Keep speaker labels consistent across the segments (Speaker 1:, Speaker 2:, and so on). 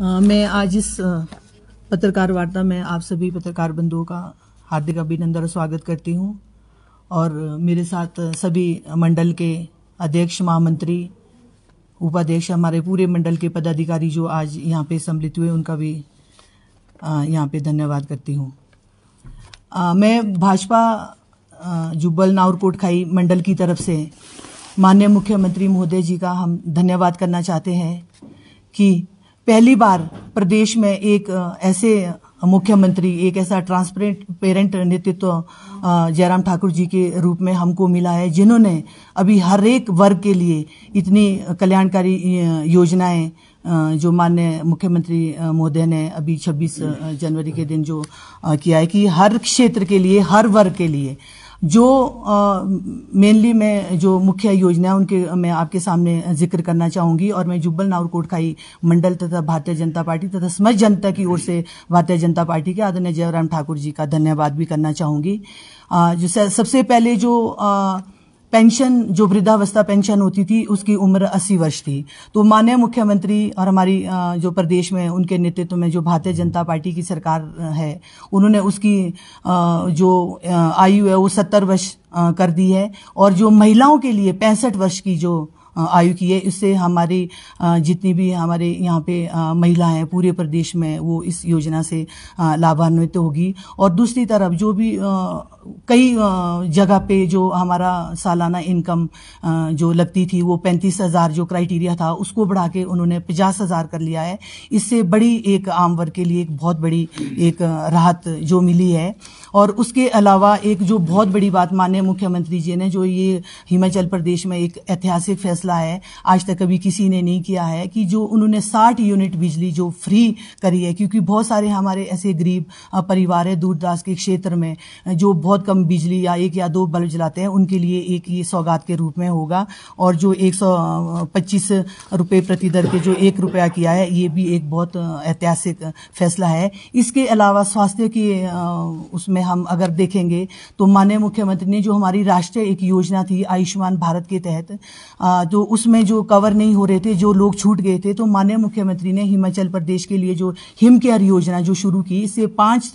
Speaker 1: मैं आज इस पत्रकार वार्ता में आप सभी पत्रकार बंधुओं का हार्दिक अभिनंदन और स्वागत करती हूं और मेरे साथ सभी मंडल के अध्यक्ष महामंत्री उपाध्यक्ष हमारे पूरे मंडल के पदाधिकारी जो आज यहाँ पे सम्मिलित हुए उनका भी यहाँ पे धन्यवाद करती हूँ मैं भाजपा जुब्बल नाउर कोटखाई मंडल की तरफ से माननीय मुख्यमंत्री महोदय जी का हम धन्यवाद करना चाहते हैं कि पहली बार प्रदेश में एक ऐसे मुख्यमंत्री एक ऐसा ट्रांसपेरेंट पेरेंट नेतृत्व जयराम ठाकुर जी के रूप में हमको मिला है जिन्होंने अभी हर एक वर्ग के लिए इतनी कल्याणकारी योजनाएं जो माननीय मुख्यमंत्री महोदय ने अभी 26 जनवरी के दिन जो किया है कि हर क्षेत्र के लिए हर वर्ग के लिए जो मेनली मैं जो मुख्य योजना है उनके मैं आपके सामने जिक्र करना चाहूंगी और मैं जुब्बल नावर कोटखाई मंडल तथा भारतीय जनता पार्टी तथा समस्त जनता की ओर से भारतीय जनता पार्टी के आदरणीय जयराम ठाकुर जी का धन्यवाद भी करना चाहूंगी जो सबसे पहले जो आ, पेंशन जो वृद्धावस्था पेंशन होती थी उसकी उम्र 80 वर्ष थी तो माननीय मुख्यमंत्री और हमारी जो प्रदेश में उनके नेतृत्व में जो भारतीय जनता पार्टी की सरकार है उन्होंने उसकी जो आयु है वो सत्तर वर्ष कर दी है और जो महिलाओं के लिए पैंसठ वर्ष की जो आयु की है इससे हमारी जितनी भी हमारे यहाँ पे महिला हैं पूरे प्रदेश में वो इस योजना से लाभान्वित होगी और दूसरी तरफ जो भी कई जगह पे जो हमारा सालाना इनकम जो लगती थी वो पैंतीस हज़ार जो क्राइटेरिया था उसको बढ़ा के उन्होंने पचास हज़ार कर लिया है इससे बड़ी एक आम वर्ग के लिए एक बहुत बड़ी एक राहत जो मिली है और उसके अलावा एक जो बहुत बड़ी बात माने मुख्यमंत्री जी ने जो ये हिमाचल प्रदेश में एक ऐतिहासिक फैसला है आज तक कभी किसी ने नहीं किया है कि जो उन्होंने साठ यूनिट बिजली जो फ्री करी है क्योंकि बहुत सारे हमारे ऐसे गरीब परिवार है दूरदराज के क्षेत्र में जो बहुत बहुत कम बिजली या एक या दो बल्ब जलाते हैं उनके लिए एक ये सौगात के रूप में होगा और जो एक सौ पच्चीस रुपये प्रति दर के जो एक रुपया किया है ये भी एक बहुत ऐतिहासिक फैसला है इसके अलावा स्वास्थ्य की उसमें हम अगर देखेंगे तो माननीय मुख्यमंत्री ने जो हमारी राष्ट्रीय एक योजना थी आयुष्मान भारत के तहत जो उसमें जो कवर नहीं हो रहे थे जो लोग छूट गए थे तो माननीय मुख्यमंत्री ने हिमाचल प्रदेश के लिए जो हिम केयर योजना जो शुरू की इससे पांच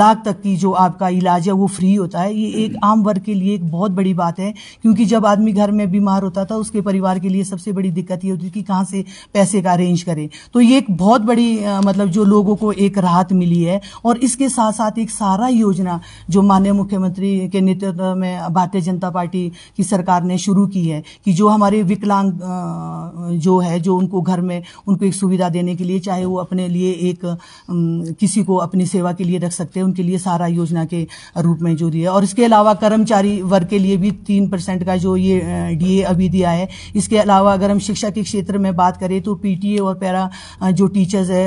Speaker 1: लाख तक की जो आपका इलाज है वो फ्री फ्री होता है ये एक हम्म। आम वर्ग के लिए एक बहुत बड़ी बात है क्योंकि जब आदमी घर में बीमार होता था तो उसके परिवार के लिए सबसे बड़ी दिक्कत ये होती थी कि कहाँ से पैसे का अरेंज करें तो ये एक बहुत बड़ी मतलब जो लोगों को एक राहत मिली है और इसके साथ साथ एक सारा योजना जो माननीय मुख्यमंत्री के नेतृत्व में भारतीय जनता पार्टी की सरकार ने शुरू की है कि जो हमारे विकलांग जो है जो उनको घर में उनको एक सुविधा देने के लिए चाहे वो अपने लिए एक किसी को अपनी सेवा के लिए रख सकते हैं उनके लिए सारा योजना के रूप में में जो दिया और इसके अलावा कर्मचारी वर्ग के लिए भी तीन परसेंट का जो ये डीए अभी दिया है इसके अलावा अगर हम शिक्षा के क्षेत्र में बात करें तो पीटीए और पैरा जो टीचर्स है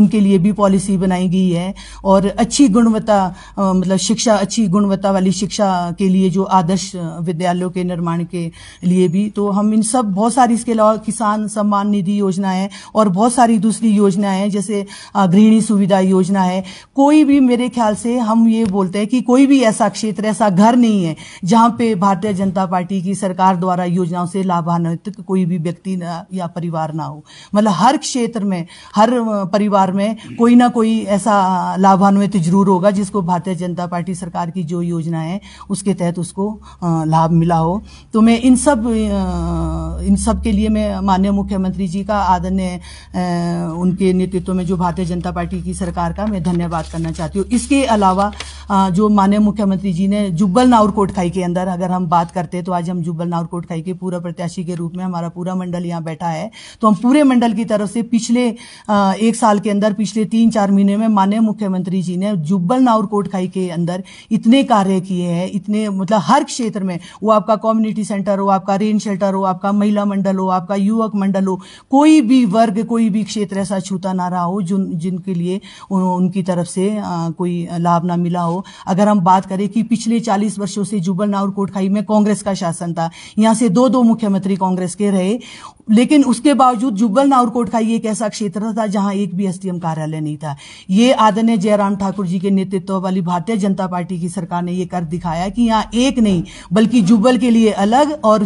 Speaker 1: उनके लिए भी पॉलिसी बनाई गई है और अच्छी गुणवत्ता मतलब शिक्षा अच्छी गुणवत्ता वाली शिक्षा के लिए जो आदर्श विद्यालयों के निर्माण के लिए भी तो हम इन सब बहुत सारी इसके अलावा किसान सम्मान निधि योजना है और बहुत सारी दूसरी योजनाएं जैसे गृहिणी सुविधा योजना है कोई भी मेरे ख्याल से हम ये बोलते हैं कि कोई भी ऐसा क्षेत्र ऐसा घर नहीं है जहां पे भारतीय जनता पार्टी की सरकार द्वारा योजनाओं से लाभान्वित कोई भी व्यक्ति या परिवार ना हो मतलब हर क्षेत्र में हर परिवार में कोई ना कोई ऐसा लाभान्वित जरूर होगा जिसको भारतीय जनता पार्टी सरकार की जो योजना है उसके तहत उसको लाभ मिला हो तो मैं इन सब इन सब के लिए मैं माननीय मुख्यमंत्री जी का आदरणीय उनके नेतृत्व में जो भारतीय जनता पार्टी की सरकार का मैं धन्यवाद करना चाहती हूँ इसके अलावा जो माननीय मुख्यमंत्री जी ने जुब्बल नाउर कोटखाई के अंदर अगर हम बात करते तो आज हम जुब्बल नाउर कोटखाई के पूरा प्रत्याशी के रूप में हमारा पूरा मंडल यहाँ बैठा है तो हम पूरे मंडल की तरफ से पिछले एक साल के अंदर पिछले तीन चार महीने में माननीय मुख्यमंत्री जी ने जुब्बल नाउर कोटखाई के अंदर इतने कार्य किए हैं इतने मतलब हर क्षेत्र में वो आपका कम्युनिटी सेंटर हो आपका रेन शेल्टर हो आपका महिला मंडल हो आपका युवक मंडल हो कोई भी वर्ग कोई भी क्षेत्र ऐसा छूता ना रहा हो जिन जिनके लिए उनकी तरफ से कोई लाभ ना मिला हो अगर अगर हम बात करें कि पिछले 40 वर्षों से जुबल नाउर कोटखाई में कांग्रेस का शासन था यहां से दो दो मुख्यमंत्री कांग्रेस के रहे लेकिन उसके बावजूद जुब्बल नाउरकोट का ये एक ऐसा क्षेत्र था जहां एक भी एसडीएम कार्यालय नहीं था ये आदरणीय जयराम ठाकुर जी के नेतृत्व वाली भारतीय जनता पार्टी की सरकार ने ये कर दिखाया कि यहाँ एक नहीं बल्कि जुब्बल के लिए अलग और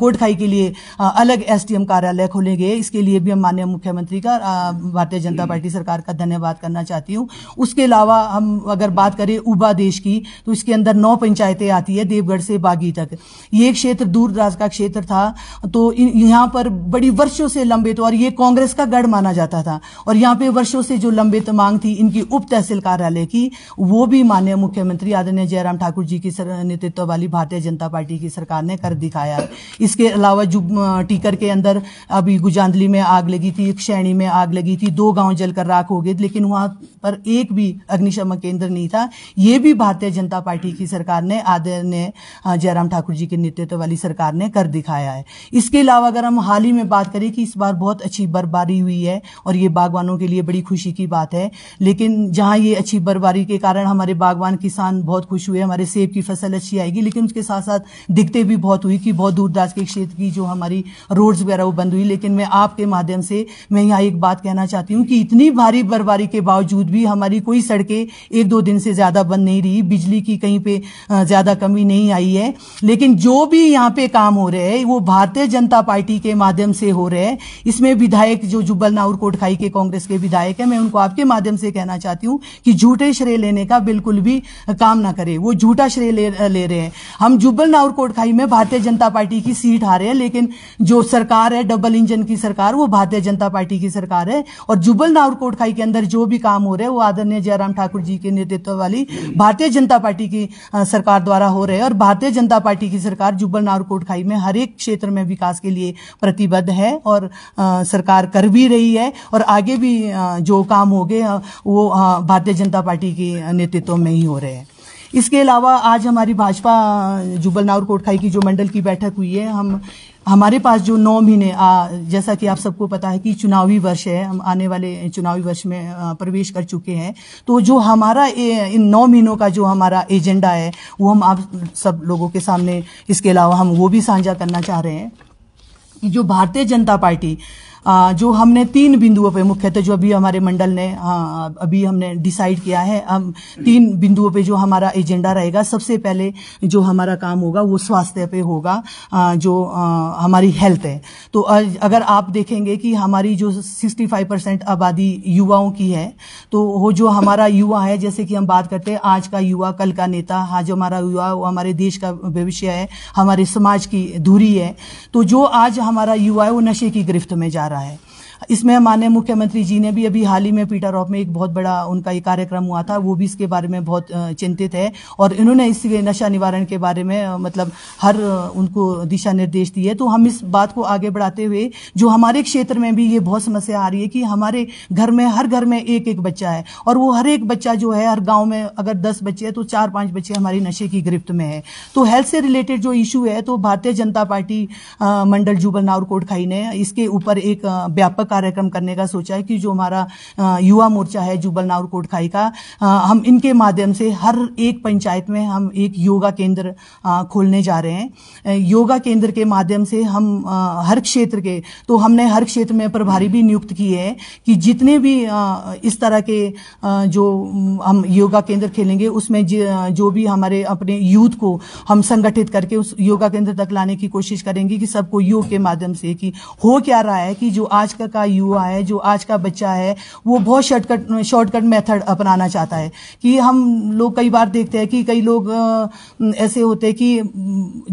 Speaker 1: कोटखाई के लिए अलग एसडीएम कार्यालय खोले गए इसके लिए भी हम माननीय मुख्यमंत्री का भारतीय जनता पार्टी सरकार का धन्यवाद करना चाहती हूँ उसके अलावा हम अगर बात करें उबा देश की तो इसके अंदर नौ पंचायतें आती है देवगढ़ से बागी तक ये क्षेत्र दूर दराज का क्षेत्र था तो यहाँ पर बड़ी वर्षों से लंबित और ये कांग्रेस का गढ़ माना जाता था और यहाँ पे वर्षों से जो लंबित मांग थी इनकी उप तहसील कार्यालय की वो भी माननीय मुख्यमंत्री आदरणीय जयराम ठाकुर जी की नेतृत्व वाली भारतीय जनता पार्टी की सरकार ने कर दिखाया इसके अलावा जो टीकर के अंदर अभी गुजांदली में आग लगी थी श्रेणी में आग लगी थी दो गांव जलकर राख हो गए लेकिन वहां पर एक भी अग्निशमन केंद्र नहीं था ये भी भारतीय जनता पार्टी की सरकार ने आदरणीय जयराम ठाकुर जी के नेतृत्व वाली सरकार ने कर दिखाया है इसके अलावा अगर हम हाल ही में बात करें कि इस बार बहुत अच्छी बर्फबारी हुई है और ये बागवानों के लिए बड़ी खुशी की बात है लेकिन जहां ये अच्छी बर्फबारी के कारण हमारे बागवान किसान बहुत खुश हुए हमारे सेब की फसल अच्छी आएगी लेकिन उसके साथ साथ दिक्कतें भी बहुत हुई कि बहुत दूर दराज के क्षेत्र की जो हमारी रोड्स वगैरह वो बंद हुई लेकिन मैं आपके माध्यम से मैं यहाँ एक बात कहना चाहती हूँ कि इतनी भारी बर्फबारी के बावजूद भी हमारी कोई सड़कें एक दो दिन से ज़्यादा बंद नहीं रही बिजली की कहीं पे ज़्यादा कमी नहीं आई है लेकिन जो भी यहाँ पे काम हो रहे हैं वो भारतीय जनता पार्टी के माध्यम माध्यम से हो रहे हैं इसमें विधायक जो जुब्बल नाउर कोटखाई के कांग्रेस के विधायक है मैं उनको आपके माध्यम से कहना चाहती हूँ कि झूठे श्रेय लेने का बिल्कुल भी काम ना करे वो झूठा श्रेय ले, ले रहे हैं हम जुब्बल नाउर कोटखाई में भारतीय जनता पार्टी की सीट हारे हैं लेकिन जो सरकार है डबल इंजन की सरकार वो भारतीय जनता पार्टी की सरकार है और जुब्बल नाउर कोटखाई के अंदर जो भी काम हो रहे हैं वो आदरणीय जयराम ठाकुर जी के नेतृत्व वाली भारतीय जनता पार्टी की सरकार द्वारा हो रहे हैं और भारतीय जनता पार्टी की सरकार जुब्बल नाउर कोटखाई में हर एक क्षेत्र में विकास के लिए प्रति प्रतिबद्ध है और सरकार कर भी रही है और आगे भी जो काम हो गए वो भारतीय जनता पार्टी के नेतृत्व में ही हो रहे हैं इसके अलावा आज हमारी भाजपा जुबल नावर कोटखाई की जो मंडल की बैठक हुई है हम हमारे पास जो नौ महीने जैसा कि आप सबको पता है कि चुनावी वर्ष है हम आने वाले चुनावी वर्ष में प्रवेश कर चुके हैं तो जो हमारा इन नौ महीनों का जो हमारा एजेंडा है वो हम आप सब लोगों के सामने इसके अलावा हम वो भी साझा करना चाह रहे हैं जो भारतीय जनता पार्टी जो हमने तीन बिंदुओं पे मुख्यतः जो अभी हमारे मंडल ने अभी हमने डिसाइड किया है हम तीन बिंदुओं पे जो हमारा एजेंडा रहेगा सबसे पहले जो हमारा काम होगा वो स्वास्थ्य पे होगा जो हमारी हेल्थ है तो अगर आप देखेंगे कि हमारी जो 65 परसेंट आबादी युवाओं की है तो वो जो हमारा युवा है जैसे कि हम बात करते हैं आज का युवा कल का नेता हाँ जो हमारा युवा वो हमारे देश का भविष्य है हमारे समाज की धुरी है तो जो आज हमारा युवा है वो नशे की गिरफ्त में जा रहा है रहा है। इसमें माननीय मुख्यमंत्री जी ने भी अभी हाल ही में पीटर ऑफ में एक बहुत बड़ा उनका एक कार्यक्रम हुआ था वो भी इसके बारे में बहुत चिंतित है और इन्होंने इस नशा निवारण के बारे में मतलब हर उनको दिशा निर्देश दिए तो हम इस बात को आगे बढ़ाते हुए जो हमारे क्षेत्र में भी ये बहुत समस्या आ रही है कि हमारे घर में हर घर में एक एक बच्चा है और वो हर एक बच्चा जो है हर गाँव में अगर दस बच्चे हैं तो चार पाँच बच्चे हमारी नशे की गिरफ्त में है तो हेल्थ से रिलेटेड जो इशू है तो भारतीय जनता पार्टी मंडल जुबल नावर कोटखाई ने इसके ऊपर एक व्यापक कार्यक्रम करने का सोचा है कि जो हमारा युवा मोर्चा है जुबल नाउर कोटखाई का हम इनके माध्यम से हर एक पंचायत में हम एक योगा केंद्र खोलने जा रहे हैं योगा केंद्र के माध्यम से हम हर क्षेत्र के तो हमने हर क्षेत्र में प्रभारी भी नियुक्त किए हैं कि जितने भी इस तरह के जो हम योगा केंद्र खेलेंगे उसमें जो भी हमारे अपने यूथ को हम संगठित करके उस योगा केंद्र तक लाने की कोशिश करेंगे कि सबको योग के माध्यम से कि हो क्या रहा है कि जो आज का का युवा है जो आज का बच्चा है वो बहुत शॉर्टकट शॉर्टकट मेथड अपनाना चाहता है कि हम लोग कई बार देखते हैं कि कई लोग ऐसे होते हैं कि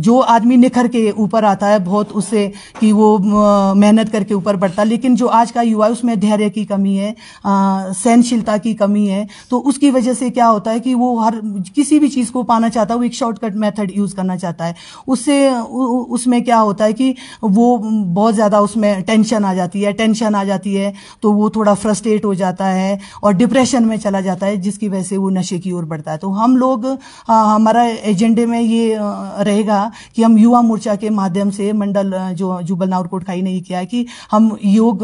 Speaker 1: जो आदमी निखर के ऊपर आता है बहुत उससे कि वो मेहनत करके ऊपर बढ़ता लेकिन जो आज का युवा है उसमें धैर्य की कमी है सहनशीलता की कमी है तो उसकी वजह से क्या होता है कि वो हर किसी भी चीज़ को पाना चाहता है वो एक शॉर्टकट मेथड यूज़ करना चाहता है उससे उसमें क्या होता है कि वो बहुत ज़्यादा उसमें टेंशन आ जाती है टेंशन टेंशन आ जाती है तो वो थोड़ा फ्रस्ट्रेट हो जाता है और डिप्रेशन में चला जाता है जिसकी वजह से वो नशे की ओर बढ़ता है तो हम लोग आ, हमारा एजेंडे में ये रहेगा कि हम युवा मोर्चा के माध्यम से मंडल जो जुबल नावर कोटखाई ने किया कि हम योग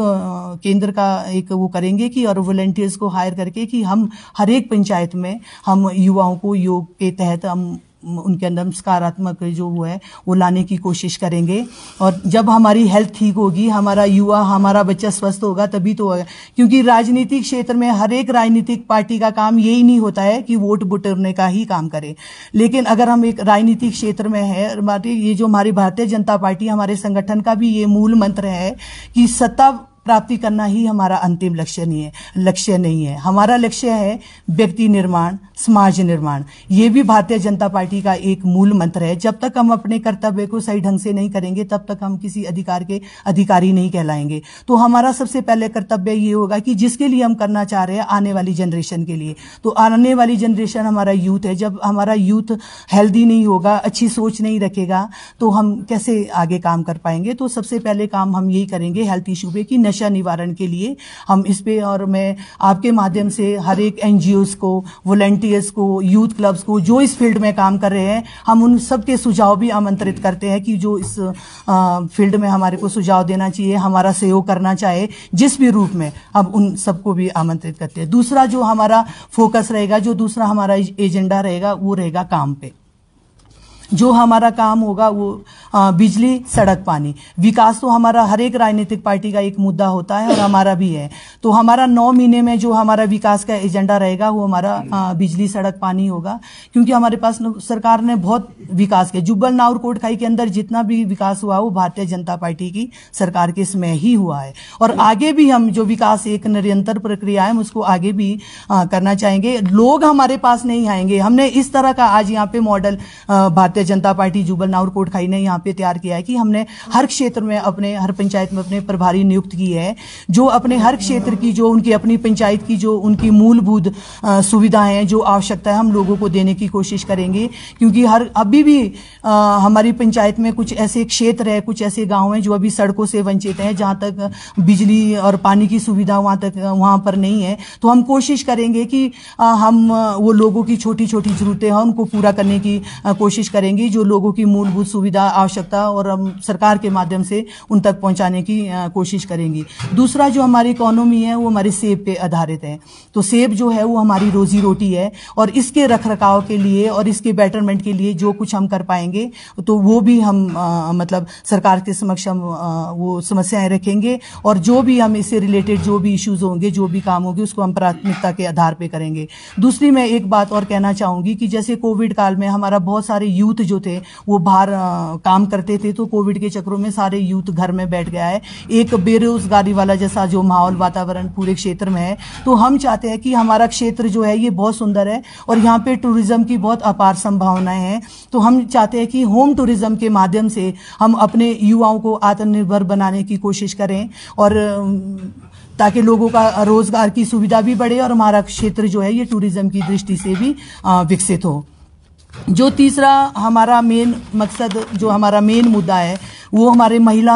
Speaker 1: केंद्र का एक वो करेंगे कि और वॉलेंटियर्स को हायर करके कि हम हर एक पंचायत में हम युवाओं को योग के तहत हम उनके अंदर सकारात्मक जो हुआ है वो लाने की कोशिश करेंगे और जब हमारी हेल्थ ठीक होगी हमारा युवा हमारा बच्चा स्वस्थ होगा तभी तो होगा क्योंकि राजनीतिक क्षेत्र में हर एक राजनीतिक पार्टी का काम यही नहीं होता है कि वोट बुटरने का ही काम करे लेकिन अगर हम एक राजनीतिक क्षेत्र में है ये जो हमारी भारतीय जनता पार्टी हमारे संगठन का भी ये मूल मंत्र है कि सत्ता प्राप्ति करना ही हमारा अंतिम लक्ष्य नहीं है लक्ष्य नहीं है हमारा लक्ष्य है व्यक्ति निर्माण समाज निर्माण ये भी भारतीय जनता पार्टी का एक मूल मंत्र है जब तक हम अपने कर्तव्य को सही ढंग से नहीं करेंगे तब तक हम किसी अधिकार के अधिकारी नहीं कहलाएंगे तो हमारा सबसे पहले कर्तव्य ये होगा कि जिसके लिए हम करना चाह रहे हैं आने वाली जनरेशन के लिए तो आने वाली जनरेशन हमारा यूथ है जब हमारा यूथ हेल्दी नहीं होगा अच्छी सोच नहीं रखेगा तो हम कैसे आगे काम कर पाएंगे तो सबसे पहले काम हम यही करेंगे हेल्थ इशू पे कि नशे समस्या निवारण के लिए हम इस पे और मैं आपके माध्यम से हर एक एन को वॉलेंटियर्स को यूथ क्लब्स को जो इस फील्ड में काम कर रहे हैं हम उन सब के सुझाव भी आमंत्रित करते हैं कि जो इस फील्ड में हमारे को सुझाव देना चाहिए हमारा सहयोग करना चाहे जिस भी रूप में अब उन सबको भी आमंत्रित करते हैं दूसरा जो हमारा फोकस रहेगा जो दूसरा हमारा एजेंडा रहेगा वो रहेगा काम पे जो हमारा काम होगा वो आ, बिजली सड़क पानी विकास तो हमारा हर एक राजनीतिक पार्टी का एक मुद्दा होता है और हमारा भी है तो हमारा नौ महीने में जो हमारा विकास का एजेंडा रहेगा वो हमारा आ, बिजली सड़क पानी होगा क्योंकि हमारे पास सरकार ने बहुत विकास किया जुब्बल नाउर कोटखाई के अंदर जितना भी विकास हुआ वो भारतीय जनता पार्टी की सरकार के इसमें ही हुआ है और आगे भी हम जो विकास एक निरंतर प्रक्रिया है हम उसको आगे भी करना चाहेंगे लोग हमारे पास नहीं आएंगे हमने इस तरह का आज यहाँ पे मॉडल भारतीय भारतीय जनता पार्टी जुबल नाउर कोटखाई ने यहाँ पे तैयार किया है कि हमने हर क्षेत्र में अपने हर पंचायत में अपने प्रभारी नियुक्त किए हैं जो अपने हर क्षेत्र की जो उनकी अपनी पंचायत की जो उनकी मूलभूत सुविधाएं हैं जो आवश्यकता है हम लोगों को देने की कोशिश करेंगे क्योंकि हर अभी भी आ, हमारी पंचायत में कुछ ऐसे क्षेत्र है कुछ ऐसे गाँव हैं जो अभी सड़कों से वंचित हैं जहाँ तक बिजली और पानी की सुविधा वहाँ तक वहाँ पर नहीं है तो हम कोशिश करेंगे कि हम वो लोगों की छोटी छोटी जरूरतें हैं उनको पूरा करने की कोशिश करेंगे करेंगी जो लोगों की मूलभूत सुविधा आवश्यकता और हम सरकार के माध्यम से उन तक पहुंचाने की कोशिश करेंगी दूसरा जो हमारी इकोनॉमी है वो हमारे सेब पे आधारित है तो सेब जो है वो हमारी रोजी रोटी है और इसके रख रखाव के लिए और इसके बेटरमेंट के लिए जो कुछ हम कर पाएंगे तो वो भी हम आ, मतलब सरकार के समक्ष हम वो समस्याएं रखेंगे और जो भी हम इससे रिलेटेड जो भी इश्यूज होंगे जो भी काम होंगे उसको हम प्राथमिकता के आधार पर करेंगे दूसरी मैं एक बात और कहना चाहूंगी कि जैसे कोविड काल में हमारा बहुत सारे यूथ यूथ जो थे वो बाहर काम करते थे तो कोविड के चक्रों में सारे यूथ घर में बैठ गया है एक बेरोजगारी वाला जैसा जो माहौल वातावरण पूरे क्षेत्र में है तो हम चाहते हैं कि हमारा क्षेत्र जो है ये बहुत सुंदर है और यहाँ पे टूरिज्म की बहुत अपार संभावनाएं हैं तो हम चाहते हैं कि होम टूरिज्म के माध्यम से हम अपने युवाओं को आत्मनिर्भर बनाने की कोशिश करें और ताकि लोगों का रोजगार की सुविधा भी बढ़े और हमारा क्षेत्र जो है ये टूरिज्म की दृष्टि से भी विकसित हो जो तीसरा हमारा मेन मकसद जो हमारा मेन मुद्दा है वो हमारे महिला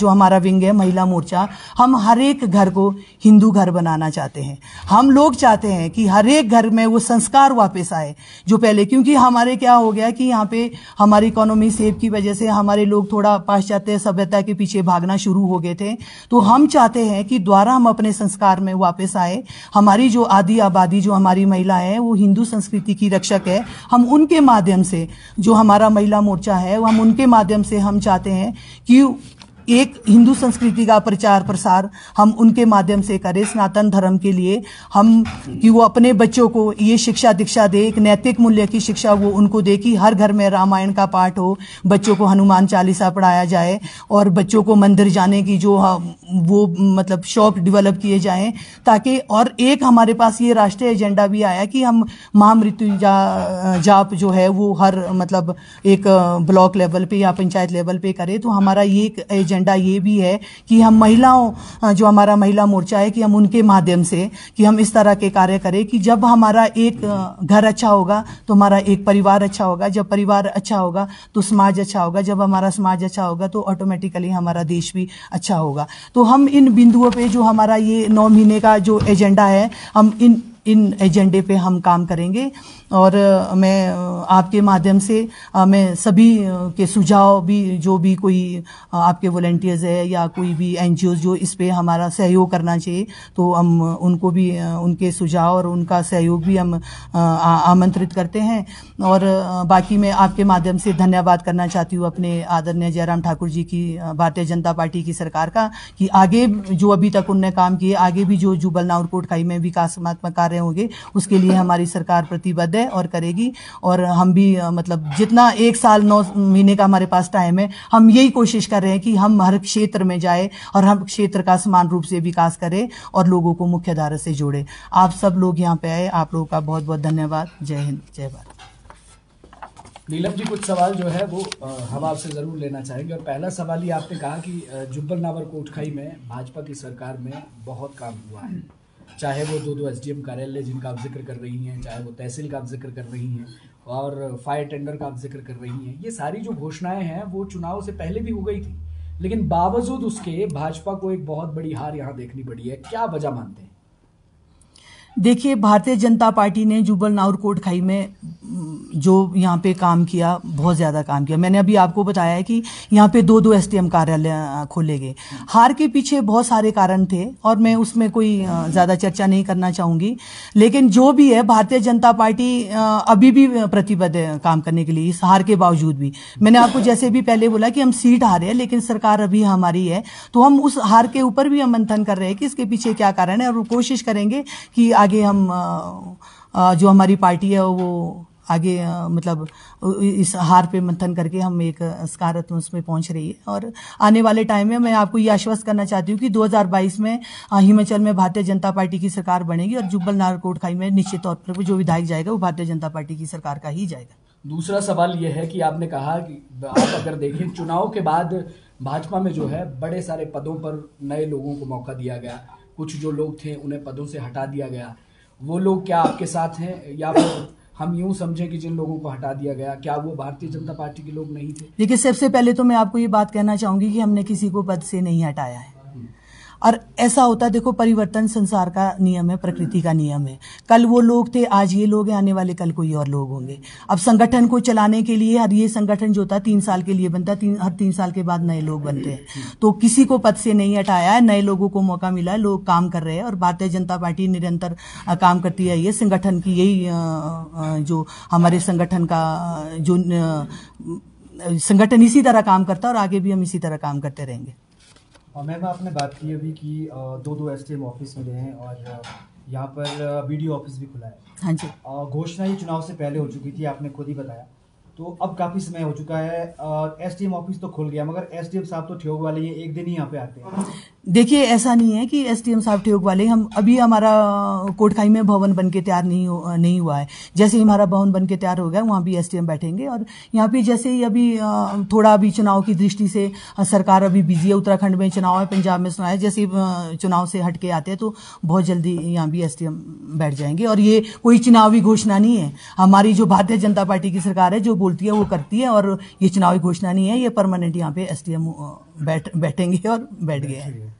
Speaker 1: जो हमारा विंग है महिला मोर्चा हम हर एक घर को हिंदू घर बनाना चाहते हैं हम लोग चाहते हैं कि हर एक घर में वो संस्कार वापस आए जो पहले क्योंकि हमारे क्या हो गया कि यहाँ पे हमारी इकोनॉमी सेब की वजह से हमारे लोग थोड़ा पाश्चात्य सभ्यता के पीछे भागना शुरू हो गए थे तो हम चाहते हैं कि द्वारा हम अपने संस्कार में वापस आए हमारी जो आदि आबादी जो हमारी महिला है वो हिंदू संस्कृति की रक्षक है हम उन के माध्यम से जो हमारा महिला मोर्चा है हम उनके माध्यम से हम चाहते हैं कि एक हिंदू संस्कृति का प्रचार प्रसार हम उनके माध्यम से करें सनातन धर्म के लिए हम कि वो अपने बच्चों को ये शिक्षा दीक्षा दे एक नैतिक मूल्य की शिक्षा वो उनको दे कि हर घर में रामायण का पाठ हो बच्चों को हनुमान चालीसा पढ़ाया जाए और बच्चों को मंदिर जाने की जो वो मतलब शौक डेवलप किए जाए ताकि और एक हमारे पास ये राष्ट्रीय एजेंडा भी आया कि हम महामृत्यु जाप जो है वो हर मतलब एक ब्लॉक लेवल पे या पंचायत लेवल पे करें तो हमारा ये एक एजेंडा ये भी है कि हम महिलाओं जो हमारा महिला मोर्चा है कि हम उनके माध्यम से कि हम इस तरह के कार्य करें कि जब हमारा एक घर अच्छा होगा तो हमारा एक परिवार अच्छा होगा जब परिवार अच्छा होगा तो समाज अच्छा होगा जब हमारा समाज अच्छा होगा तो ऑटोमेटिकली हमारा देश भी अच्छा होगा तो हम इन बिंदुओं पर जो हमारा ये नौ महीने का जो एजेंडा है हम इन इन एजेंडे पे हम काम करेंगे और मैं आपके माध्यम से मैं सभी के सुझाव भी जो भी कोई आपके वॉलेंटियर्स है या कोई भी एन जो इस पर हमारा सहयोग करना चाहिए तो हम उनको भी उनके सुझाव और उनका सहयोग भी हम आमंत्रित करते हैं और बाकी मैं आपके माध्यम से धन्यवाद करना चाहती हूँ अपने आदरणीय जयराम ठाकुर जी की भारतीय जनता पार्टी की सरकार का कि आगे जो अभी तक उनने काम किए आगे भी जो जुबल नाउर कोटखाई में विकासात्मक कार्य होंगे उसके लिए हमारी सरकार प्रतिबद्ध है है और करेगी और हम भी मतलब जितना एक साल नौ महीने का हमारे पास टाइम है हम यही कोशिश कर रहे हैं कि हम हर क्षेत्र में जाए और हर क्षेत्र का समान रूप से विकास करें और लोगों को मुख्य धारा से जोड़े आप सब लोग यहाँ पे आए आप लोगों का बहुत बहुत धन्यवाद जय हिंद जय भारत नीलम जी कुछ सवाल जो है वो हम आपसे ज़रूर लेना चाहेंगे और पहला सवाल ये आपने कहा कि जुब्बल नावर कोटखाई में भाजपा की सरकार में बहुत काम हुआ है चाहे वो दो दो एस डी एम कार्यालय जिनका आप जिक्र कर रही हैं चाहे वो तहसील का आप जिक्र कर रही हैं और फायर टेंडर का आप जिक्र कर रही हैं ये सारी जो घोषणाएं हैं वो चुनाव से पहले भी हो गई थी लेकिन बावजूद उसके भाजपा को एक बहुत बड़ी हार यहाँ देखनी पड़ी है क्या वजह मानते हैं देखिए भारतीय जनता पार्टी ने जुबल नाउर कोटखाई में जो यहाँ पे काम किया बहुत ज़्यादा काम किया मैंने अभी आपको बताया है कि यहाँ पे दो दो एम कार्यालय खोले गए हार के पीछे बहुत सारे कारण थे और मैं उसमें कोई ज़्यादा चर्चा नहीं करना चाहूंगी लेकिन जो भी है भारतीय जनता पार्टी अभी भी प्रतिबद्ध है काम करने के लिए इस हार के बावजूद भी मैंने आपको जैसे भी पहले बोला कि हम सीट हारे हैं लेकिन सरकार अभी हमारी है तो हम उस हार के ऊपर भी हम मंथन कर रहे हैं कि इसके पीछे क्या कारण है और कोशिश करेंगे कि आगे आगे हम जो हमारी पार्टी है वो आगे मतलब इस हार पे मंथन करके हम एक सकारात्मक उसमें पहुंच रही है और आने वाले टाइम में मैं आपको ये आश्वस्त करना चाहती हूँ कि 2022 में हिमाचल में भारतीय जनता पार्टी की सरकार बनेगी और जुब्बल नारकोट खाई में निश्चित तौर पर जो विधायक जाएगा वो भारतीय जनता पार्टी की सरकार का ही जाएगा दूसरा सवाल यह है कि आपने कहा कि आप अगर देखें चुनाव के बाद भाजपा में जो है बड़े सारे पदों पर नए लोगों को मौका दिया गया कुछ जो लोग थे उन्हें पदों से हटा दिया गया वो लोग क्या आपके साथ हैं या फिर हम यूं समझे कि जिन लोगों को हटा दिया गया क्या वो भारतीय जनता पार्टी के लोग नहीं थे देखिए सबसे पहले तो मैं आपको ये बात कहना चाहूंगी कि हमने किसी को पद से नहीं हटाया है और ऐसा होता है देखो परिवर्तन संसार का नियम है प्रकृति का नियम है कल वो लोग थे आज ये लोग हैं आने वाले कल कोई और लोग होंगे अब संगठन को चलाने के लिए हर ये संगठन जो होता है तीन साल के लिए बनता है तीन हर तीन साल के बाद नए लोग बनते हैं तो किसी को पद से नहीं हटाया है नए लोगों को मौका मिला है लोग काम कर रहे हैं और भारतीय जनता पार्टी निरंतर काम करती है ये संगठन की यही जो हमारे संगठन का जो संगठन इसी तरह काम करता है और आगे भी हम इसी तरह काम करते रहेंगे और मैम आपने बात की अभी कि दो दो एस ऑफिस मिले हैं और यहाँ पर बी ऑफिस भी खुला है हाँ जी घोषणा ये चुनाव से पहले हो चुकी थी आपने खुद ही बताया तो अब काफ़ी समय हो चुका है एस ऑफिस तो खुल गया मगर एस साहब तो ठियोग वाले हैं एक दिन ही यहाँ पे आते हैं देखिए ऐसा नहीं है कि एस टी एम साहब ठेक वाले हम अभी हमारा कोटखाई में भवन बन के तैयार नहीं नहीं हुआ है जैसे ही हमारा भवन बन के तैयार हो गया वहाँ भी एस टी एम बैठेंगे और यहाँ पे जैसे ही अभी थोड़ा अभी चुनाव की दृष्टि से सरकार अभी बिजी है उत्तराखंड में चुनाव है पंजाब में सुना है जैसे चुनाव से हटके आते हैं तो बहुत जल्दी यहाँ भी एस बैठ जाएंगे और ये कोई चुनावी घोषणा नहीं है हमारी जो भारतीय जनता पार्टी की सरकार है जो बोलती है वो करती है और ये चुनावी घोषणा नहीं है ये परमानेंट यहाँ पे एस बैठ बैठेंगे और बैठ गए हैं